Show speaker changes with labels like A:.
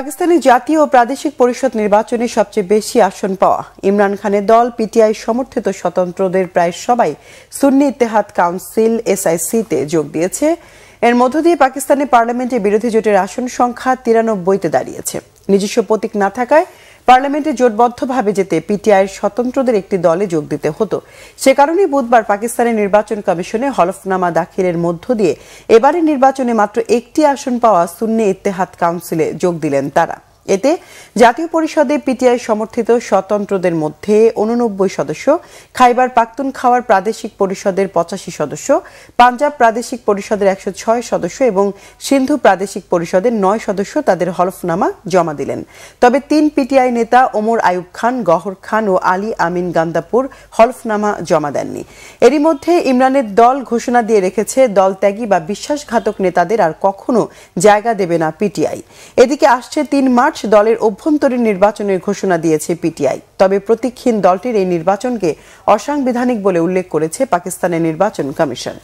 A: পাকিস্তানে জাতীয় ও প্রাদেশিক পরিষদ নির্বাচনে সবচেয়ে বেশি আসন পাওয়া ইমরান খানের দল পিটিআই সমর্থিত স্বতন্ত্রদের প্রায় সবাই সুন্নি ইতেহাদ কাউন্সিল এসআইসিতে যোগ দিয়েছে এর মধ্য দিয়ে পাকিস্তানে পার্লামেন্টে বিরোধী জোটের আসন সংখ্যা তিরানব্বইতে দাঁড়িয়েছে নিজস্ব প্রতীক না থাকায় পার্লামেন্টে জোটবদ্ধভাবে যেতে পিটিআইয়ের স্বতন্ত্রদের একটি দলে যোগ দিতে হতো সে কারণেই বুধবার পাকিস্তানের নির্বাচন কমিশনে হলফনামা দাখিলের মধ্য দিয়ে এবারের নির্বাচনে মাত্র একটি আসন পাওয়া সুন্নি ইত্তেহাত কাউন্সিলে যোগ দিলেন তারা এতে জাতীয় পরিষদে পিটিআই সমর্থিত স্বতন্ত্রদের মধ্যে উননব্বই সদস্য খাইবার পাক্তুন খাওয়ার প্রাদেশিক পরিষদের পঁচাশি সদস্য পাঞ্জাব প্রাদেশিক পরিষদের একশো ছয় সদস্য এবং সিন্ধু প্রাদেশিক পরিষদের নয় সদস্য তাদের হলফনামা জমা দিলেন তবে তিন পিটিআই নেতা ওমর আয়ুব খান গহর খান ও আলী আমিন গান্দাপুর হলফনামা জমা দেননি এরই মধ্যে ইমরানের দল ঘোষণা দিয়ে রেখেছে দল ত্যাগী বা বিশ্বাসঘাতক নেতাদের আর কখনো জায়গা দেবে না পিটিআই এদিকে আসছে তিন মার্চ দলের অভ্যন্তরীণ নির্বাচনের ঘোষণা দিয়েছে পিটিআই তবে প্রতীক্ষীন দলটির এই নির্বাচনকে অসাংবিধানিক বলে উল্লেখ করেছে পাকিস্তানের নির্বাচন কমিশন